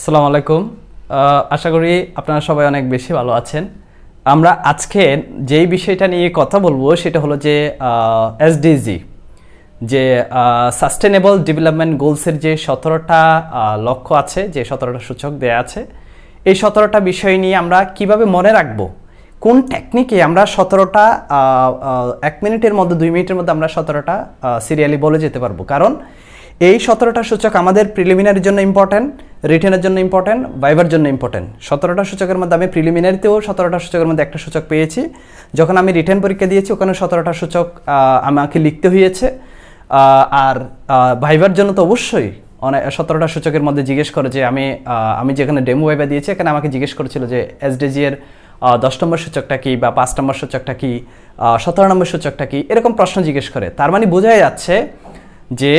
আসসালামু আলাইকুম আশা করি আপনারা সবাই অনেক বেশি ভালো আছেন আমরা আজকে যেই বিষয়টা নিয়ে কথা বলবো সেটা হলো যে এসডিজি যে সাস্টেনেবল ডেভেলপমেন্ট গোলসের যে সতেরোটা লক্ষ্য আছে যে সতেরোটা সূচক দেয়া আছে এই সতেরোটা বিষয় নিয়ে আমরা কিভাবে মনে রাখবো কোন টেকনিকে আমরা সতেরোটা এক মিনিটের মধ্যে দুই মিনিটের মধ্যে আমরা সতেরোটা সিরিয়ালি বলে যেতে পারবো কারণ এই সতেরোটা সূচক আমাদের প্রিলিমিনারির জন্য ইম্পর্ট্যান্ট রিটেনের জন্য ইম্পর্টেন্ট ভাইবার জন্য ইম্পর্টেন্ট সতেরোটা সূচকের মধ্যে আমি প্রিলিমিনারিতেও সতেরোটা সূচকের মধ্যে একটা সূচক পেয়েছি যখন আমি রিটেন পরীক্ষা দিয়েছি ওখানে সতেরোটা সূচক আমাকে লিখতে হয়েছে আর ভাইবার জন্য তো অবশ্যই অনেক সতেরোটা সূচকের মধ্যে জিজ্ঞেস করে যে আমি আমি যেখানে ডেমো ভাইবা দিয়েছি এখানে আমাকে জিজ্ঞেস করেছিল যে এসডিজি এর দশ নম্বর সূচকটা কী বা পাঁচ নম্বর সূচকটা কী সতেরো নম্বর সূচকটা কী এরকম প্রশ্ন জিজ্ঞেস করে তার মানে বোঝাই যাচ্ছে যে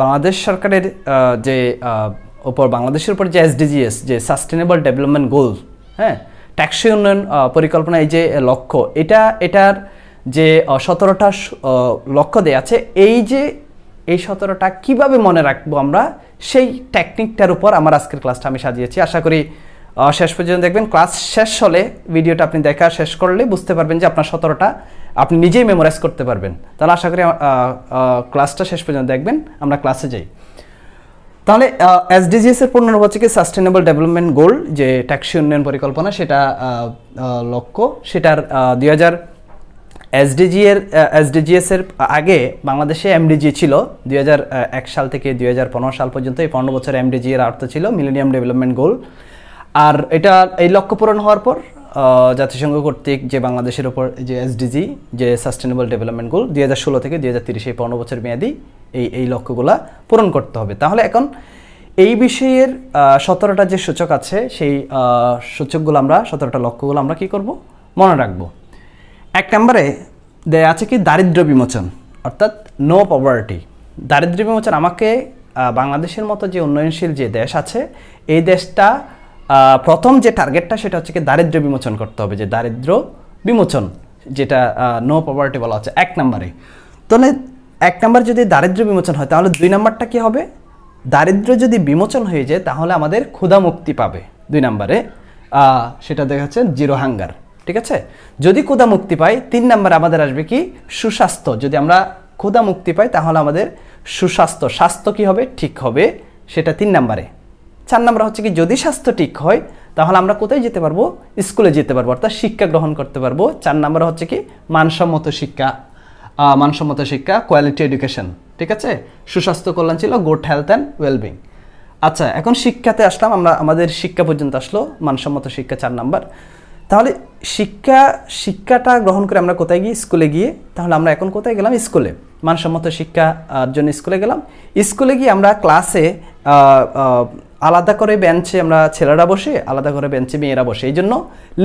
বাংলাদেশ সরকারের যে ওপর বাংলাদেশের উপর যে এসডিজিএস যে সাস্টেনেবল ডেভেলপমেন্ট গোল হ্যাঁ ট্যাক্সি উন্নয়ন পরিকল্পনা এই যে লক্ষ্য এটা এটার যে সতেরোটা লক্ষ্য দেওয়া আছে এই যে এই সতেরোটা কিভাবে মনে রাখবো আমরা সেই টেকনিকটার উপর আমার আজকের ক্লাসটা আমি সাজিয়েছি আশা করি শেষ পর্যন্ত দেখবেন ক্লাস শেষ হলে ভিডিওটা আপনি দেখা শেষ করলে বুঝতে পারবেন যে আপনার সতেরোটা আপনি নিজেই মেমোরাইজ করতে পারবেন তাহলে আশা করি ক্লাসটা শেষ পর্যন্ত দেখবেন আমরা ক্লাসে যাই তাহলে এসডিজিএস এর পনেরো হচ্ছে সাস্টেনেবল ডেভেলপমেন্ট গোল যে ট্যাক্সি উন্নয়ন পরিকল্পনা সেটা লক্ষ্য সেটার দুই হাজার এসডিজি এর এসডিজিএস এর আগে বাংলাদেশে এমডিজি ছিল দুই এক সাল থেকে দুই সাল পর্যন্ত এই পনেরো বছর এমডিজি এর আর্থ ছিল মিলেনিয়াম ডেভেলপমেন্ট গোল আর এটা এই লক্ষ্য পূরণ হওয়ার পর জাতিসংঘ কর্তৃক যে বাংলাদেশের ওপর যে এসডিজি যে সাস্টেনেবল ডেভেলপমেন্ট গোল দুই হাজার ষোলো থেকে দুই হাজার তিরিশে পনেরো বছর মেয়াদি এই এই লক্ষ্যগুলা পূরণ করতে হবে তাহলে এখন এই বিষয়ের সতেরোটা যে সূচক আছে সেই সূচকগুলো আমরা সতেরোটা লক্ষ্যগুলো আমরা কি করব মনে রাখবো এক নম্বরে দেয়া আছে কি দারিদ্র বিমোচন অর্থাৎ নো পভার্টি দারিদ্র বিমোচন আমাকে বাংলাদেশের মতো যে উন্নয়নশীল যে দেশ আছে এই দেশটা প্রথম যে টার্গেটটা সেটা হচ্ছে কি দারিদ্র বিমোচন করতে হবে যে দারিদ্র বিমোচন যেটা নো পভার্টি বলা হচ্ছে এক নম্বরে তাহলে এক নম্বর যদি দারিদ্র বিমোচন হয় তাহলে দুই নম্বরটা কী হবে দারিদ্র যদি বিমোচন হয়ে যায় তাহলে আমাদের ক্ষুধা মুক্তি পাবে দুই নম্বরে সেটা দেখা যাচ্ছে জিরো হাঙ্গার ঠিক আছে যদি ক্ষুধা মুক্তি পাই তিন নম্বর আমাদের আসবে কি সুস্বাস্থ্য যদি আমরা ক্ষুধা মুক্তি পাই তাহলে আমাদের সুস্বাস্থ্য স্বাস্থ্য কী হবে ঠিক হবে সেটা তিন নম্বরে চার নম্বর হচ্ছে কি যদি স্বাস্থ্য ঠিক হয় তাহলে আমরা কোথায় যেতে পারবো স্কুলে যেতে পারবো অর্থাৎ শিক্ষা গ্রহণ করতে পারবো চার নম্বর হচ্ছে কি মানসম্মত শিক্ষা মানসম্মত শিক্ষা কোয়ালিটি এডুকেশন ঠিক আছে সুস্বাস্থ্য কল্যাণ ছিল গুড হেলথ অ্যান্ড ওয়েলবিং আচ্ছা এখন শিক্ষাতে আসলাম আমরা আমাদের শিক্ষা পর্যন্ত আসলো মানসম্মত শিক্ষা চার নাম্বার তাহলে শিক্ষা শিক্ষাটা গ্রহণ করে আমরা কোথায় গিয়ে স্কুলে গিয়ে তাহলে আমরা এখন কোথায় গেলাম স্কুলে মানসম্মত শিক্ষার জন্য স্কুলে গেলাম স্কুলে গিয়ে আমরা ক্লাসে আলাদা করে বেঞ্চে আমরা ছেলেরা বসে আলাদা করে বেঞ্চে মেয়েরা বসে এই জন্য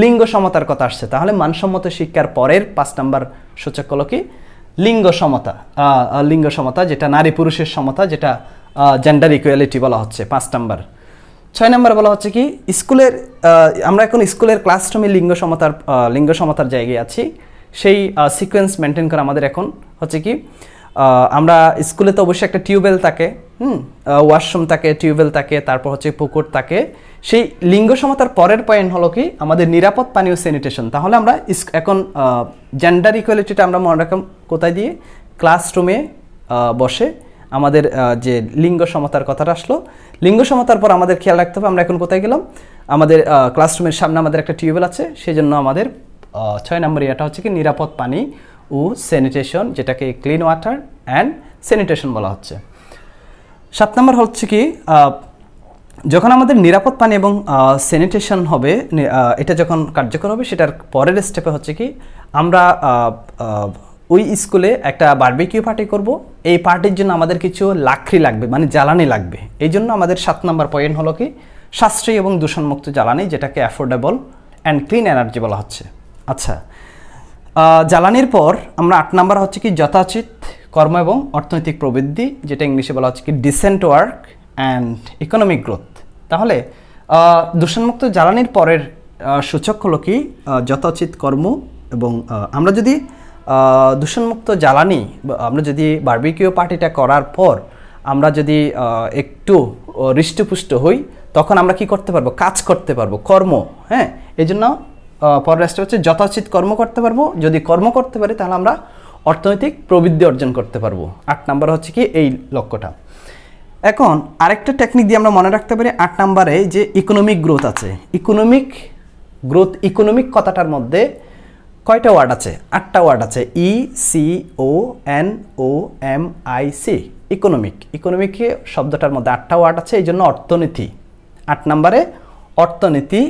লিঙ্গ সমতার কথা আসছে তাহলে মানসম্মত শিক্ষার পরের পাঁচ নাম্বার সূচক হলো কি লিঙ্গ সমতা লিঙ্গ সমতা যেটা নারী পুরুষের সমতা যেটা জেন্ডার ইকুয়ালিটি বলা হচ্ছে পাঁচ নাম্বার ছয় নাম্বার বলা হচ্ছে কি স্কুলের আমরা এখন স্কুলের ক্লাসরুমে লিঙ্গ সমতার লিঙ্গ সমতার জায়গায় আছি সেই সিকোয়েন্স মেনটেন করা আমাদের এখন হচ্ছে কি আমরা স্কুলে তো অবশ্যই একটা টিউবওয়েল থাকে হুম ওয়াশরুম থাকে টিউবওয়েল থাকে তারপর হচ্ছে পুকুর থাকে সেই লিঙ্গ সমতার পরের পয়েন্ট হলো কি আমাদের নিরাপদ পানীয় স্যানিটেশন তাহলে আমরা এখন জেন্ডার ইকুয়ালিটিটা আমরা মনে রাখলাম কোথায় দিয়ে ক্লাসরুমে বসে আমাদের যে লিঙ্গ সমতার কথাটা আসলো লিঙ্গ সমতার পর আমাদের খেয়াল রাখতে হবে আমরা এখন কোথায় গেলাম আমাদের ক্লাসরুমের সামনে আমাদের একটা টিউবওয়েল আছে সেই জন্য আমাদের ছয় নম্বর ইয়েটা হচ্ছে কি নিরাপদ পানি ও স্যানিটেশন যেটাকে ক্লিন ওয়াটার অ্যান্ড স্যানিটেশন বলা হচ্ছে সাত নম্বর হচ্ছে কি যখন আমাদের নিরাপদ পানি এবং স্যানিটেশন হবে এটা যখন কার্যকর হবে সেটার পরের স্টেপে হচ্ছে কি আমরা ওই স্কুলে একটা বার্বিকিউ পার্টি করব এই পার্টির জন্য আমাদের কিছু লাখড়ি লাগবে মানে জ্বালানি লাগবে এই জন্য আমাদের সাত নম্বর পয়েন্ট হলো কি সাশ্রয়ী এবং দূষণমুক্ত জ্বালানি যেটাকে অ্যাফোর্ডেবল অ্যান্ড ক্লিন এনার্জি বলা হচ্ছে আচ্ছা জ্বালানির পর আমরা আট নাম্বার হচ্ছে কি যথাচিত কর্ম এবং অর্থনৈতিক প্রবৃদ্ধি যেটা ইংলিশে বলা হচ্ছে কি decent work and economic growth তাহলে দূষণমুক্ত জ্বালানির পরের সূচক হলো কি যথাচিত কর্ম এবং আমরা যদি দূষণমুক্ত জ্বালানি আমরা যদি বার্বিকিউ পার্টিটা করার পর আমরা যদি একটু হৃষ্টপুষ্ট হই তখন আমরা কি করতে পারবো কাজ করতে পারবো কর্ম হ্যাঁ এই জন্য পররাষ্ট্র হচ্ছে যথাচিত কর্ম করতে পারবো যদি কর্ম করতে পারি তাহলে আমরা অর্থনৈতিক প্রবৃদ্ধি অর্জন করতে পারবো আট নাম্বার হচ্ছে কি এই লক্ষ্যটা এখন আরেকটা টেকনিক দিয়ে আমরা মনে রাখতে পারি আট নাম্বারে যে ইকোনমিক গ্রোথ আছে ইকোনমিক গ্রোথ ইকোনমিক কথাটার মধ্যে কয়টা ওয়ার্ড আছে আটটা ওয়ার্ড আছে E C O N O M I C economic economic শব্দটার মধ্যে আটটা ওয়ার্ড আছে এই জন্য অর্থনীতি আট নাম্বারে অর্থনীতি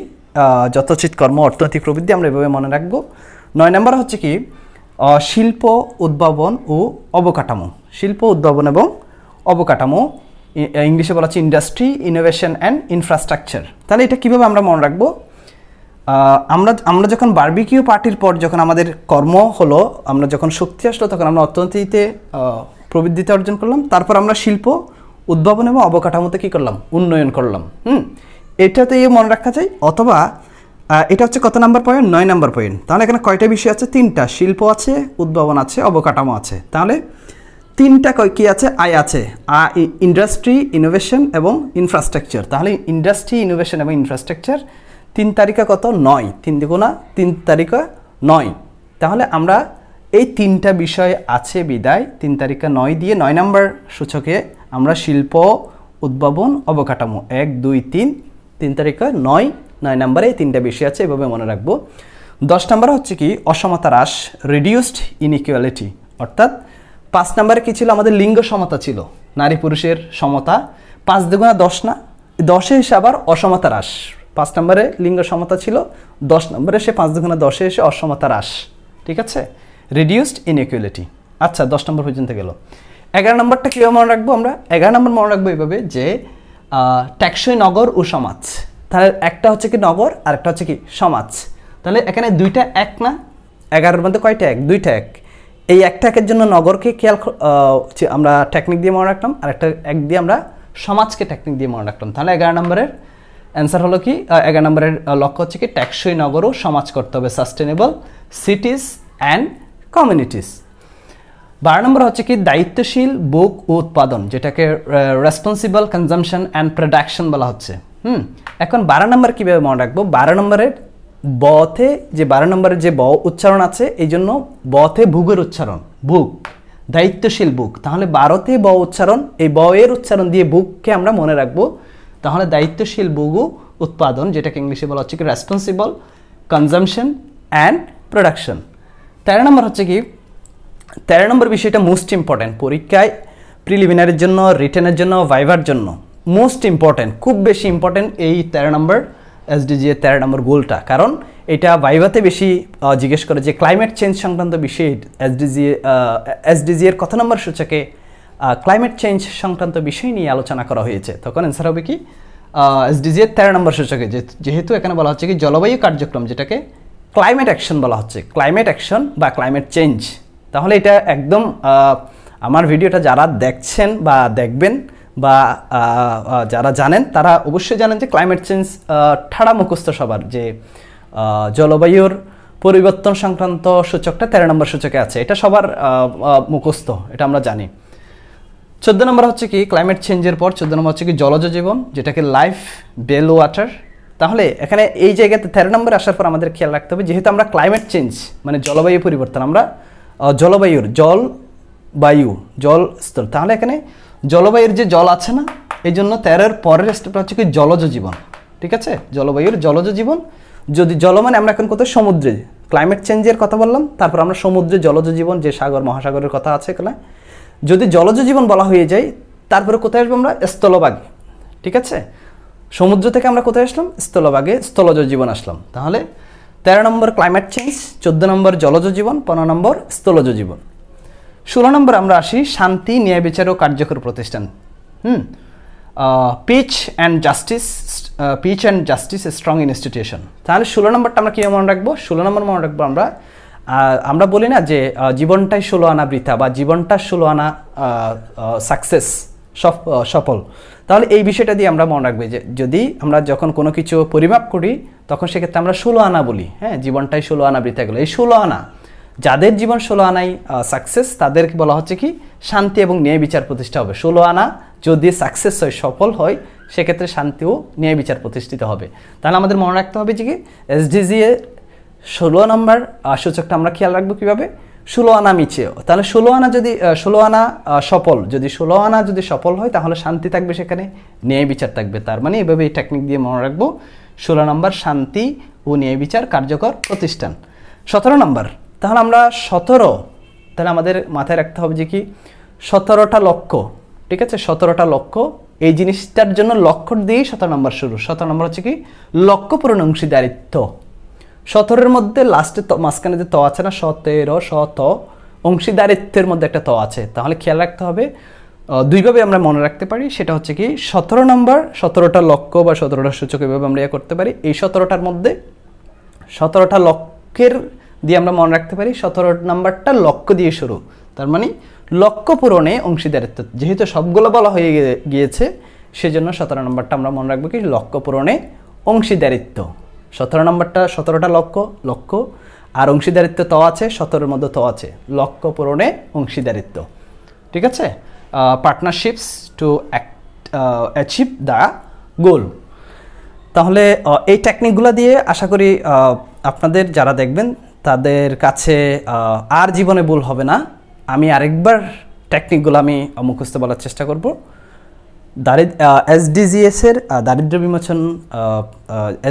যথোচিত কর্ম অর্থনৈতিক প্রবৃদ্ধি আমরা এভাবে মনে রাখব নয় নম্বর হচ্ছে কি শিল্প উদ্ভাবন ও অবকাঠামো শিল্প উদ্ভাবন এবং অবকাঠামো ইংলিশে বলা হচ্ছে ইন্ডাস্ট্রি ইনোভেশন অ্যান্ড ইনফ্রাস্ট্রাকচার তাহলে এটা কীভাবে আমরা মনে রাখবো আমরা আমরা যখন বার্বিকিউ পার্টির পর যখন আমাদের কর্ম হলো আমরা যখন শক্তি আসলো তখন আমরা অর্থনীতিতে প্রবৃদ্ধিতে অর্জন করলাম তারপর আমরা শিল্প উদ্ভাবন এবং অবকাঠামোতে কী করলাম উন্নয়ন করলাম হুম এটাতেই মনে রাখা যায় অথবা এটা হচ্ছে কত নাম্বার পয়েন্ট নয় নাম্বার পয়েন্ট তাহলে এখানে কয়টা বিষয় আছে তিনটা শিল্প আছে উদ্ভাবন আছে অবকাঠামো আছে তাহলে তিনটা কি আছে আয় আছে ইন্ডাস্ট্রি ইনোভেশন এবং ইনফ্রাস্ট্রাকচার তাহলে ইন্ডাস্ট্রি ইনোভেশন এবং ইনফ্রাস্ট্রাকচার তিন তারিখা কত নয় তিন দুগুণা তিন তারিখা নয় তাহলে আমরা এই তিনটা বিষয় আছে বিদায় তিন তারিখা নয় দিয়ে নয় নাম্বার সূচকে আমরা শিল্প উদ্ভাবন অবকাঠামো এক দুই তিন তিন তারিখ নয় নয় নাম্বারে তিনটা বেশি আছে এভাবে মনে রাখবো দশ নাম্বার হচ্ছে কি অসমতা হ্রাস রিডিউসড ইনিকুয়ালিটি অর্থাৎ পাঁচ নাম্বারে কী ছিল আমাদের লিঙ্গ সমতা ছিল নারী পুরুষের সমতা পাঁচ দুগুণা দশ না দশে এসে আবার অসমতা হ্রাস পাঁচ নম্বরে লিঙ্গ সমতা ছিল দশ নম্বরে সে পাঁচ দুগুণা দশে এসে অসমতা হ্রাস ঠিক আছে রিডিউসড ইনইকুয়ালিটি আচ্ছা দশ নম্বর পর্যন্ত গেল এগারো নম্বরটা কীভাবে মনে রাখবো আমরা এগারো নম্বর মনে রাখবো এইভাবে যে টেকসই নগর ও সমাজ তাহলে একটা হচ্ছে কি নগর আর একটা হচ্ছে কি সমাজ তাহলে এখানে দুইটা এক না এগারোর মধ্যে কয়টা এক দুইটা এক এই একটা একের জন্য নগরকে খেয়াল আমরা টেকনিক দিয়ে মনে রাখলাম আর একটা এক দিয়ে আমরা সমাজকে টেকনিক দিয়ে মনে রাখলাম তাহলে এগারো নম্বরের অ্যান্সার হলো কি এগারো নম্বরের লক্ষ্য হচ্ছে কি টেকসই নগরও সমাজ করতে হবে সাস্টেনেবল সিটিস অ্যান্ড কমিউনিটিস বারো নম্বর হচ্ছে কি দায়িত্বশীল বুক ও উৎপাদন যেটাকে রেসপন্সিবল কনজামশন অ্যান্ড প্রোডাকশন বলা হচ্ছে হুম এখন বারো নম্বর কীভাবে মনে রাখবো বারো নম্বরের বথে যে বারো নম্বরের যে ব উচ্চারণ আছে এই জন্য বথে ভুগের উচ্চারণ বুক দায়িত্বশীল বুক তাহলে বারোতে ব উচ্চারণ এই ব এর উচ্চারণ দিয়ে বুককে আমরা মনে রাখবো তাহলে দায়িত্বশীল বুগু উৎপাদন যেটাকে ইংলিশে বলা হচ্ছে কি রেসপন্সিবল কনজামশন অ্যান্ড প্রোডাকশন তেরো নম্বর হচ্ছে কি তেরো নম্বর বিষয়টা মোস্ট ইম্পর্ট্যান্ট পরীক্ষায় প্রিলিমিনারির জন্য রিটেনের জন্য ভাইভার জন্য মোস্ট ইম্পর্ট্যান্ট খুব বেশি ইম্পর্ট্যান্ট এই তেরো নম্বর এসডিজি এর তেরো নম্বর গোলটা কারণ এটা ভাইভাতে বেশি জিজ্ঞেস করে যে ক্লাইমেট চেঞ্জ সংক্রান্ত বিষয়ে এসডিজি এসডিজি এর কত নম্বর সূচকে ক্লাইমেট চেঞ্জ সংক্রান্ত বিষয় নিয়ে আলোচনা করা হয়েছে তখন অ্যান্সার হবে কি এসডিজি এর তেরো নম্বর সূচকে যেহেতু এখানে বলা হচ্ছে কি জলবায়ু কার্যক্রম যেটাকে ক্লাইমেট অ্যাকশন বলা হচ্ছে ক্লাইমেট অ্যাকশন বা ক্লাইমেট চেঞ্জ তাহলে এটা একদম আমার ভিডিওটা যারা দেখছেন বা দেখবেন বা যারা জানেন তারা অবশ্যই জানেন যে ক্লাইমেট চেঞ্জ ঠাড়া মুখস্থ সবার যে জলবায়ুর পরিবর্তন সংক্রান্ত সূচকটা তেরো নম্বর সূচকে আছে এটা সবার মুখস্থ এটা আমরা জানি চোদ্দ নম্বর হচ্ছে কি ক্লাইমেট চেঞ্জের পর চোদ্দ নম্বর হচ্ছে কি জলজ জীবন যেটাকে লাইফ বেল ওয়াটার তাহলে এখানে এই জায়গাতে তেরো নম্বরে আসার পর আমাদের খেয়াল রাখতে হবে যেহেতু আমরা ক্লাইমেট চেঞ্জ মানে জলবায়ু পরিবর্তন আমরা জলবায়ুর জল বায়ু জল স্তর তাহলে এখানে জলবায়ুর যে জল আছে না এই জন্য তেরোর পরের স্টেপটা হচ্ছে কি জলজ জীবন ঠিক আছে জলবায়ুর জলজ জীবন যদি জল মানে আমরা এখন কোথাও সমুদ্রে ক্লাইমেট চেঞ্জের কথা বললাম তারপর আমরা সমুদ্রে জলজ জীবন যে সাগর মহাসাগরের কথা আছে এখানে যদি জলজ জীবন বলা হয়ে যায় তারপরে কোথায় আসবো আমরা স্থলভাগে ঠিক আছে সমুদ্র থেকে আমরা কোথায় আসলাম স্থলভাগে স্থলজ জীবন আসলাম তাহলে তেরো নম্বর ক্লাইমেট চেঞ্জ চোদ্দ নম্বর জলজ জীবন পনেরো নম্বর স্থলজ জীবন ষোলো নম্বর আমরা আসি শান্তি ন্যায় বিচার ও কার্যকর প্রতিষ্ঠান hmm peace and justice peace and justice strong institution তাহলে ষোলো নম্বরটা আমরা কীভাবে মনে রাখবো ষোলো নম্বর মনে রাখবো আমরা আমরা বলি না যে জীবনটাই ষোলো আনা বৃথা বা জীবনটা ষোলো আনা সাকসেস সফল তাহলে এই বিষয়টা দিয়ে আমরা মনে রাখবে যে যদি আমরা যখন কোনো কিছু পরিমাপ করি তখন সেক্ষেত্রে আমরা ষোলো আনা বলি হ্যাঁ জীবনটাই ষোলো আনা বৃত্তি গেলো এই ষোলো আনা যাদের জীবন ষোলো আনাই সাকসেস তাদেরকে বলা হচ্ছে কি শান্তি এবং ন্যায় বিচার প্রতিষ্ঠা হবে ষোলো আনা যদি সাকসেস হয় সফল হয় সেক্ষেত্রে শান্তি ও ন্যায় বিচার প্রতিষ্ঠিত হবে তাহলে আমাদের মনে রাখতে হবে যে কি এসডিজি এর ষোলো নম্বর সূচকটা আমরা খেয়াল রাখবো কীভাবে ষোলো আনা মিচেও তাহলে ষোলো আনা যদি ষোলো আনা সফল যদি ষোলো আনা যদি সফল হয় তাহলে শান্তি থাকবে সেখানে ন্যায় বিচার থাকবে তার মানে এভাবে এই টেকনিক দিয়ে মনে রাখবো ষোলো নম্বর শান্তি ও ন্যায় বিচার কার্যকর প্রতিষ্ঠান সতেরো নম্বর তাহলে আমরা সতেরো তাহলে আমাদের মাথায় রাখতে হবে যে কি সতেরোটা লক্ষ্য ঠিক আছে সতেরোটা লক্ষ্য এই জিনিসটার জন্য লক্ষ্য দিয়েই সতেরো নম্বর শুরু সতেরো নম্বর হচ্ছে কি লক্ষ্য পূরণ অংশীদারিত্ব সতেরোর মধ্যে লাস্টে মাঝখানে যে ত আছে না সতেরো শত অংশীদারিত্বের মধ্যে একটা ত আছে তাহলে খেয়াল রাখতে হবে দুইভাবে আমরা মনে রাখতে পারি সেটা হচ্ছে কি সতেরো নম্বর সতেরোটা লক্ষ্য বা সতেরোটা সূচক এভাবে আমরা ইয়ে করতে পারি এই সতেরোটার মধ্যে সতেরোটা লক্ষ্যের দিয়ে আমরা মনে রাখতে পারি সতেরো নম্বরটা লক্ষ্য দিয়ে শুরু তার মানে লক্ষ্য পূরণে অংশীদারিত্ব যেহেতু সবগুলো বলা হয়ে গিয়েছে সেজন্য সতেরো নম্বরটা আমরা মনে রাখবো কি লক্ষ্য পূরণে অংশীদারিত্ব সতেরো নম্বরটা সতেরোটা লক্ষ্য লক্ষ্য আর অংশীদারিত্ব ত আছে সতেরোর মধ্যে ত আছে লক্ষ্য পূরণে অংশীদারিত্ব ঠিক আছে partnerships to achieve the goal তাহলে এই টেকনিকগুলো দিয়ে আশা করি আপনাদের যারা দেখবেন তাদের কাছে আর জীবনে ভুল হবে না আমি আরেকবার টেকনিকগুলো আমি মুখস্থ বলার চেষ্টা করব দারিদ এসডিজিএসের দারিদ্র বিমোচন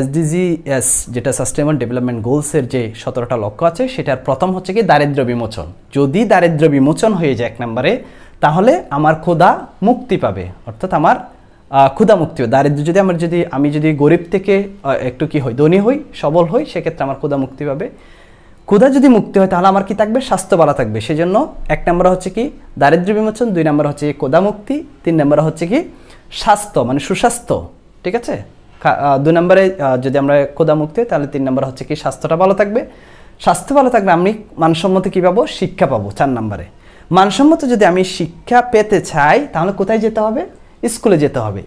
এসডিজিএস যেটা সাস্টেনেবল ডেভেলপমেন্ট গোলসের যে সতেরোটা লক্ষ্য আছে সেটার প্রথম হচ্ছে কি দারিদ্র বিমোচন যদি দারিদ্র বিমোচন হয়ে যায় এক নম্বরে তাহলে আমার ক্ষুদা মুক্তি পাবে অর্থাৎ আমার ক্ষুদা মুক্তি দারিদ্র যদি আমার যদি আমি যদি গরিব থেকে একটু কি হই ধনী হই সবল হই সেক্ষেত্রে আমার ক্ষুদা মুক্তি পাবে ক্ষুধা যদি মুক্তি হয় তাহলে আমার কি থাকবে স্বাস্থ্য ভালো থাকবে সেই জন্য এক নম্বর হচ্ছে কি দারিদ্র বিমোচন দুই নম্বর হচ্ছে ক্ষুধা মুক্তি তিন নম্বর হচ্ছে কি স্বাস্থ্য মানে সুস্বাস্থ্য ঠিক আছে দুই নম্বরে যদি আমরা ক্ষুধা মুক্তি হই তাহলে তিন নম্বর হচ্ছে কি স্বাস্থ্যটা ভালো থাকবে স্বাস্থ্য ভালো থাকবে আমি মানসম্মত কী পাবো শিক্ষা পাবো চার নম্বরে মানসম্মত যদি আমি শিক্ষা পেতে চাই তাহলে কোথায় যেতে হবে স্কুলে যেতে হবে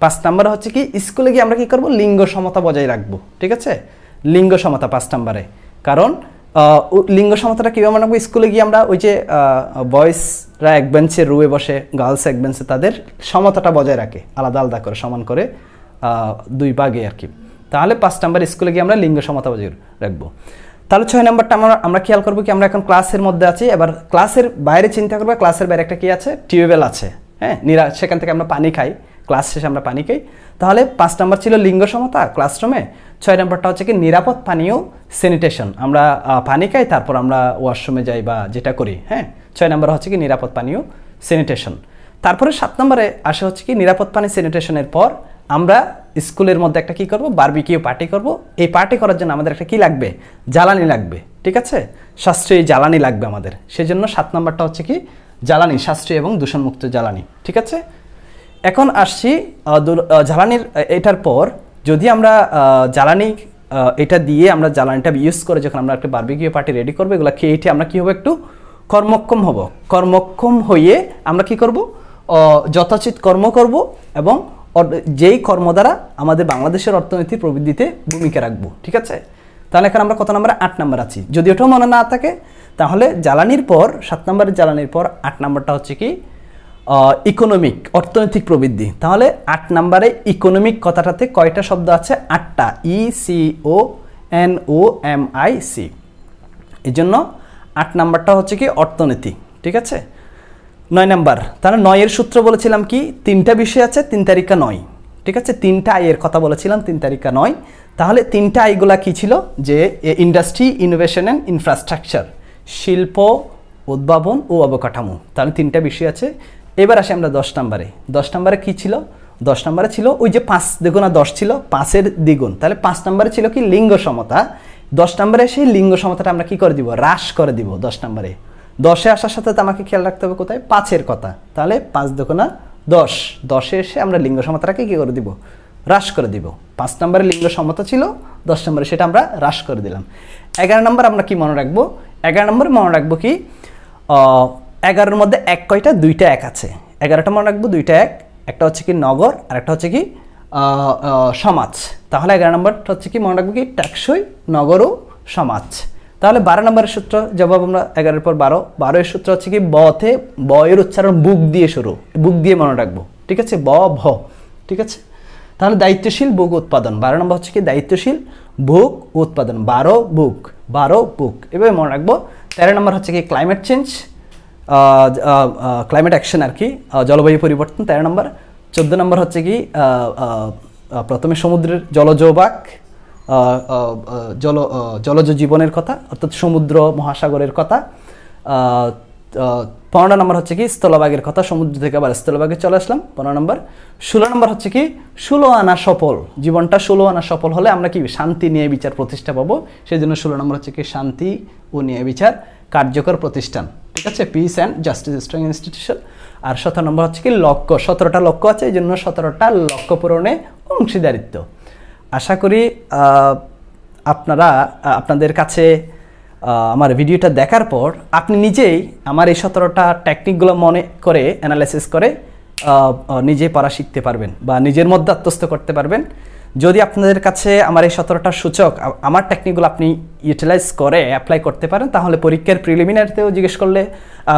পাঁচ নম্বরে হচ্ছে কি স্কুলে গিয়ে আমরা কী করবো লিঙ্গ সমতা বজায় রাখবো ঠিক আছে লিঙ্গ সমতা পাঁচ নম্বরে কারণ লিঙ্গ সমতাটা কীভাবে মানাবো স্কুলে গিয়ে আমরা ওই যে বয়েসরা এক বেঞ্চে রুয়ে বসে গার্লস এক বেঞ্চে তাদের সমতাটা বজায় রাখে আলাদা আলাদা করে সমান করে দুই বাগে আর কি তাহলে পাঁচ নাম্বার স্কুলে গিয়ে আমরা লিঙ্গ সমতা বজায় রাখবো তাহলে ছয় নাম্বারটা আমরা আমরা খেয়াল করবো কি আমরা এখন ক্লাসের মধ্যে আছি এবার ক্লাসের বাইরে চিন্তা করবো ক্লাসের বাইরে একটা কী আছে টিউবওয়েল আছে হ্যাঁ নিরা সেখান থেকে আমরা পানি খাই ক্লাস শেষে আমরা পানি খাই তাহলে পাঁচ নম্বর ছিল লিঙ্গ সমতা ক্লাসরুমে ছয় নম্বরটা হচ্ছে কি নিরাপদ পানীয় স্যানিটেশন আমরা পানি খাই তারপর আমরা ওয়াশরুমে যাই বা যেটা করি হ্যাঁ ছয় নম্বর হচ্ছে কি নিরাপদ পানীয় স্যানিটেশন তারপরে সাত নম্বরে আসে হচ্ছে কি নিরাপদ পানি স্যানিটেশনের পর আমরা স্কুলের মধ্যে একটা কি করব বার্বিকিউ পার্টি করব এই পার্টি করার জন্য আমাদের একটা কি লাগবে জ্বালানি লাগবে ঠিক আছে সাশ্রয়ী জ্বালানি লাগবে আমাদের সেজন্য সাত নম্বরটা হচ্ছে কি জ্বালানি সাশ্রয়ী এবং দূষণমুক্ত জ্বালানি ঠিক আছে এখন আসছি জ্বালানির এটার পর যদি আমরা জ্বালানি এটা দিয়ে আমরা জ্বালানিটা ইউজ করে যখন আমরা একটা বার্বিকিউ পার্টি রেডি করবো এগুলো খেয়ে এটি আমরা কী হবো একটু কর্মক্ষম হব কর্মক্ষম হয়ে আমরা কি করব যথাচিত কর্ম করব এবং যেই কর্ম দ্বারা আমাদের বাংলাদেশের অর্থনীতির প্রবৃদ্ধিতে ভূমিকা রাখবো ঠিক আছে তাহলে এখন আমরা কত নম্বরে আট নম্বর আছি যদি ওটাও মনে না থাকে তাহলে জ্বালানির পর সাত নম্বরের জ্বালানির পর আট নম্বরটা হচ্ছে কি ইকোনমিক অর্থনৈতিক প্রবৃদ্ধি তাহলে আট নাম্বারে ইকোনমিক কথাটাতে কয়টা শব্দ আছে আটটা E C O N O M I C এই জন্য আট নাম্বারটা হচ্ছে কি অর্থনীতি ঠিক আছে নয় নাম্বার তাহলে নয়ের সূত্র বলেছিলাম কি তিনটা বিষয় আছে তিন তারিখা নয় ঠিক আছে তিনটা আয়ের কথা বলেছিলাম তিন তারিখা নয় তাহলে তিনটা আয়গুলা কি ছিল যে ইন্ডাস্ট্রি ইনোভেশন অ্যান্ড ইনফ্রাস্ট্রাকচার শিল্প উদ্ভাবন ও অবকাঠামো তাহলে তিনটা বিষয় আছে এবার আসি আমরা দশ নম্বরে দশ নম্বরে কি ছিল দশ নম্বরে ছিল ওই যে পাঁচ দেখুন না দশ ছিল পাঁচের দ্বিগুণ তাহলে পাঁচ নম্বরে ছিল কি লিঙ্গ সমতা দশ নম্বরে সেই লিঙ্গ সমতাটা আমরা কি করে দিব হ্রাস করে দিব দশ নম্বরে দশে আসার সাথে তো আমাকে খেয়াল রাখতে হবে কোথায় পাঁচের কথা তাহলে পাঁচ না দশ দশে এসে আমরা লিঙ্গ সমতাটাকে কী করে দিব হ্রাস করে দিব পাঁচ নম্বরে লিঙ্গ সমতা ছিল দশ নম্বরে সেটা আমরা হ্রাস করে দিলাম এগারো নম্বর আমরা কি মনে রাখবো এগারো নম্বরে মনে রাখবো কি এগারোর মধ্যে এক কয়টা দুইটা এক আছে এগারোটা মনে রাখবো দুইটা এক একটা হচ্ছে কি নগর আর একটা হচ্ছে কি সমাজ তাহলে এগারো নম্বরটা হচ্ছে কি মনে রাখবো কি টেকসই নগর ও সমাজ তাহলে বারো নম্বরের সূত্র জবাব আমরা এগারোর পর বারো বারো এর সূত্র হচ্ছে কি বতে বয়ের উচ্চারণ বুক দিয়ে শুরু বুক দিয়ে মনে রাখবো ঠিক আছে ব ভ ঠিক আছে তাহলে দায়িত্বশীল বুক উৎপাদন বারো নম্বর হচ্ছে কি দায়িত্বশীল বুক উৎপাদন বারো বুক বারো বুক এভাবে মনে রাখবো তেরো নম্বর হচ্ছে কি ক্লাইমেট চেঞ্জ ক্লাইমেট অ্যাকশন আর কি জলবায়ু পরিবর্তন তেরো নম্বর চোদ্দ নম্বর হচ্ছে কি প্রথমে সমুদ্রের জলজ বাক জল জলজ জীবনের কথা অর্থাৎ সমুদ্র মহাসাগরের কথা পনেরো নম্বর হচ্ছে কি স্থলভাগের কথা সমুদ্র থেকে আবার স্থলভাগে চলে আসলাম পনেরো নম্বর ষোলো নম্বর হচ্ছে কি ষোলো আনা সফল জীবনটা ষোলো আনা সফল হলে আমরা কি শান্তি নিয়ে বিচার প্রতিষ্ঠা পাবো সেই জন্য ষোলো নম্বর হচ্ছে কি শান্তি ও নিয়ে বিচার কার্যকর প্রতিষ্ঠান ঠিক আছে peace and justice strong institution আর সতেরো নম্বর হচ্ছে কি লক্ষ্য সতেরোটা লক্ষ্য আছে এই জন্য সতেরোটা লক্ষ্য পূরণে অংশীদারিত্ব আশা করি আপনারা আপনাদের কাছে আমার ভিডিওটা দেখার পর আপনি নিজেই আমার এই সতেরোটা টেকনিকগুলো মনে করে অ্যানালাইসিস করে নিজে পড়া শিখতে পারবেন বা নিজের মধ্যে আত্মস্থ করতে পারবেন যদি আপনাদের কাছে আমার এই সতেরোটা সূচক আমার টেকনিকগুলো আপনি ইউটিলাইজ করে অ্যাপ্লাই করতে পারেন তাহলে পরীক্ষার প্রিলিমিনারিতেও জিজ্ঞেস করলে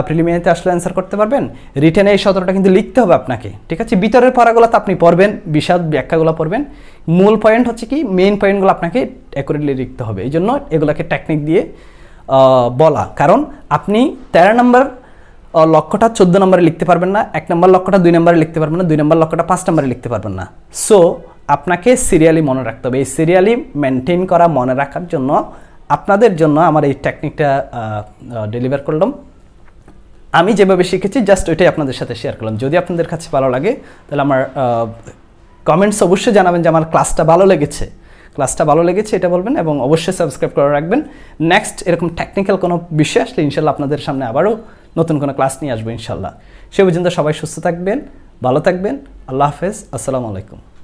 প্রিলিমিনারিতে আসলে অ্যান্সার করতে পারবেন রিটেনে এই সতেরোটা কিন্তু লিখতে হবে আপনাকে ঠিক আছে বিতরের পড়াগুলো তো আপনি পড়বেন বিষাদ ব্যাখ্যাগুলো পড়বেন মূল পয়েন্ট হচ্ছে কি মেইন পয়েন্টগুলো আপনাকে অ্যাকুরেটলি লিখতে হবে এই জন্য এগুলোকে টেকনিক দিয়ে বলা কারণ আপনি তেরো নম্বর লক্ষ্যটা চোদ্দো নম্বরে লিখতে পারবেন না এক নম্বর লক্ষ্যটা দুই নম্বরে লিখতে পারবেন না দুই নম্বর লক্ষ্যটা পাঁচ নম্বরে লিখতে পারবেন না সো আপনাকে সিরিয়ালি মনে রাখতে হবে এই সিরিয়ালি মেনটেন করা মনে রাখার জন্য আপনাদের জন্য আমার এই টেকনিকটা ডেলিভার করলাম আমি যেভাবে শিখেছি জাস্ট ওইটাই আপনাদের সাথে শেয়ার করলাম যদি আপনাদের কাছে ভালো লাগে তাহলে আমার কমেন্টস অবশ্যই জানাবেন যে আমার ক্লাসটা ভালো লেগেছে ক্লাসটা ভালো লেগেছে এটা বলবেন এবং অবশ্যই সাবস্ক্রাইব করে রাখবেন নেক্সট এরকম টেকনিক্যাল কোনো বিষয় আসলে ইনশাল্লাহ আপনাদের সামনে আবারও নতুন কোনো ক্লাস নিয়ে আসবো ইনশাল্লাহ সে পর্যন্ত সবাই সুস্থ থাকবেন ভালো থাকবেন আল্লাহ হাফেজ আসসালামু আলাইকুম